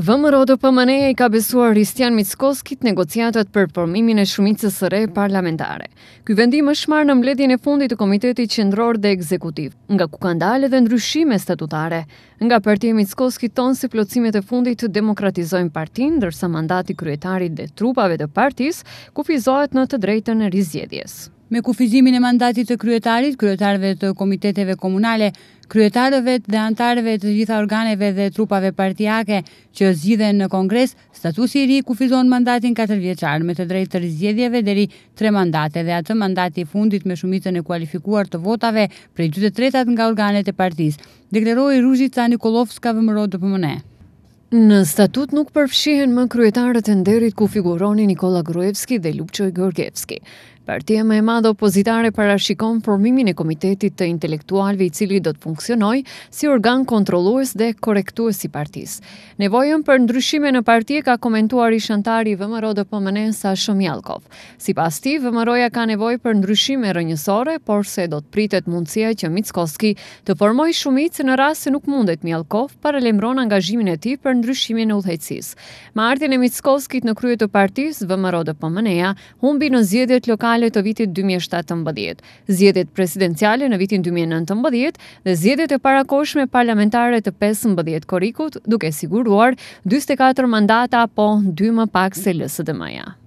Vëmërodo do pëmëneja i ka besuar Ristian Mickoskit negociatat për përmimin e shumicës së re parlamentare. Ky vendim është marrë në mbledhjen e fundit të Komitetit Qendror dhe Ekzekutiv, nga ku kanë dalë dhe ndryshime statutare. Nga partia Mickoski tonë se plotësimet e fundit të demokratizojnë partin, dërsa mandati kryetarit dhe trupave të partis kufizohet në të drejtën e rizjedjes. Me kufizimin e mandatit të kryetarit, kryetarëve të komiteteve komunale, kryetarëve dhe antarëve të gjitha organeve dhe trupave partijake që zgjidhen në kongres, statusi i ri kufizon mandatin 4 vjeqarë me të drejtë të rizgjedhjeve deri 3 mandate dhe atë mandati fundit me shumicën e kualifikuar të votave prej 2/3 nga organet e partisë, deklaroi Ruzhica Nikolovska vëmëro dë pëmëne. Në statut nuk përfshihen më kryetarët e nderit ku figuroni Nikola Gruevski dhe Lupqoj Gërgevski. Partia më e madhe opozitare parashikon formimin e komitetit të intelektualëve i cili do të funksionojë si organ kontrollues dhe korrektues i partisë. Nevojën për ndryshime në parti ka komentuar shantari i VMRO do Sa Shomjallkov. Sipas tij, VMRO-ja ka nevojë për ndryshime rrënjësore, por se do të pritet mundësia që Mickoski të formojë shumicën në rast se nuk mundet Mjallkov para lemron angazhimin e tij për ndryshimin e udhëheqësisë. Me ardhin e Mickovskit në krye të partisë VMRO-DPMNE-a, humbi në zgjedhjet lokale të vitit 2017, zgjedhjet presidenciale në vitin 2019 dhe zgjedhjet e parakoshme parlamentare të 15 korrikut, duke siguruar 44 mandata apo 2 më pak se LSDM-ja.